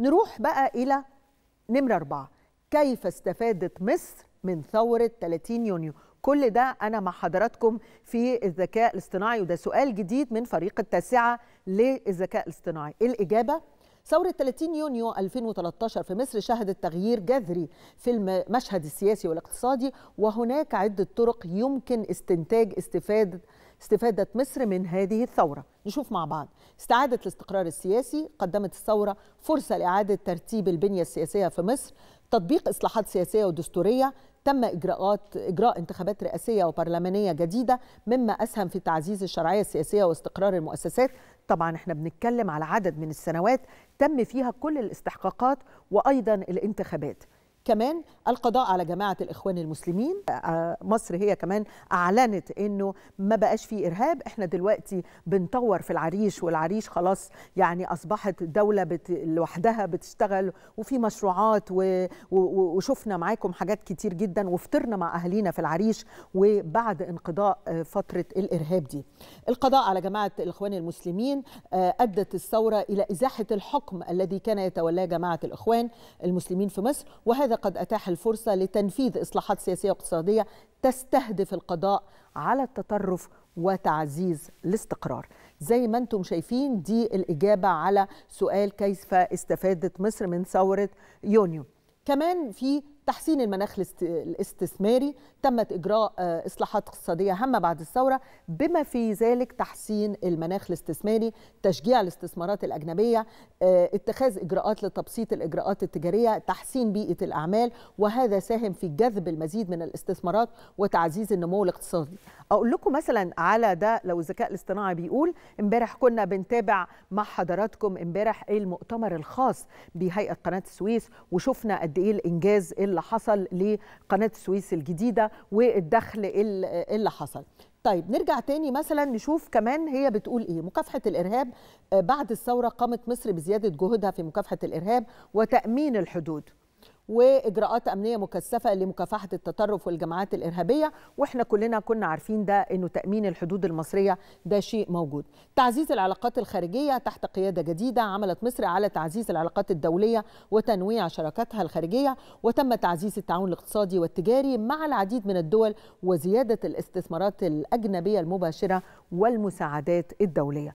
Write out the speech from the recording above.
نروح بقى إلى نمرة أربعة كيف استفادت مصر من ثورة 30 يونيو كل ده أنا مع حضراتكم في الذكاء الاصطناعي وده سؤال جديد من فريق التاسعة للذكاء الاصطناعي الإجابة ثورة 30 يونيو 2013 في مصر شهدت تغيير جذري في المشهد السياسي والاقتصادي وهناك عدة طرق يمكن استنتاج استفادة استفادة مصر من هذه الثورة نشوف مع بعض استعادة الاستقرار السياسي قدمت الثورة فرصة لإعادة ترتيب البنية السياسية في مصر تطبيق إصلاحات سياسية ودستورية تم إجراءات إجراء انتخابات رئاسية وبرلمانية جديدة مما أسهم في تعزيز الشرعية السياسية واستقرار المؤسسات طبعا احنا بنتكلم على عدد من السنوات تم فيها كل الاستحقاقات وايضا الانتخابات كمان القضاء على جماعة الإخوان المسلمين آه، مصر هي كمان أعلنت أنه ما بقاش فيه إرهاب إحنا دلوقتي بنطور في العريش والعريش خلاص يعني أصبحت دولة بت... لوحدها بتشتغل وفي مشروعات و... و... وشفنا معاكم حاجات كتير جدا وفطرنا مع أهالينا في العريش وبعد انقضاء آه، فترة الإرهاب دي القضاء على جماعة الإخوان المسلمين آه، أدت الثورة إلى إزاحة الحكم الذي كان يتولاه جماعة الإخوان المسلمين في مصر وهذا قد أتاح الفرصة لتنفيذ إصلاحات سياسية واقتصادية تستهدف القضاء على التطرف وتعزيز الاستقرار زي ما انتم شايفين دي الإجابة على سؤال كيف استفادت مصر من ثورة يونيو كمان في تحسين المناخ الاستثماري تمت إجراء آه، إصلاحات اقتصادية هامة بعد الثورة بما في ذلك تحسين المناخ الاستثماري تشجيع الاستثمارات الأجنبية آه، اتخاذ إجراءات لتبسيط الإجراءات التجارية تحسين بيئة الأعمال وهذا ساهم في جذب المزيد من الاستثمارات وتعزيز النمو الاقتصادي أقول لكم مثلا على ده لو الذكاء الاصطناعي بيقول امبارح كنا بنتابع مع حضراتكم امبارح المؤتمر الخاص بهيئة قناة السويس وشفنا قد إيه الإنجاز اللي اللي حصل لقناه السويس الجديده والدخل اللي حصل طيب نرجع تاني مثلا نشوف كمان هي بتقول ايه مكافحه الارهاب آه، بعد الثوره قامت مصر بزياده جهودها في مكافحه الارهاب وتامين الحدود واجراءات امنيه مكثفه لمكافحه التطرف والجماعات الارهابيه واحنا كلنا كنا عارفين ده انه تامين الحدود المصريه ده شيء موجود تعزيز العلاقات الخارجيه تحت قياده جديده عملت مصر على تعزيز العلاقات الدوليه وتنويع شراكاتها الخارجيه وتم تعزيز التعاون الاقتصادي والتجاري مع العديد من الدول وزياده الاستثمارات الاجنبيه المباشره والمساعدات الدوليه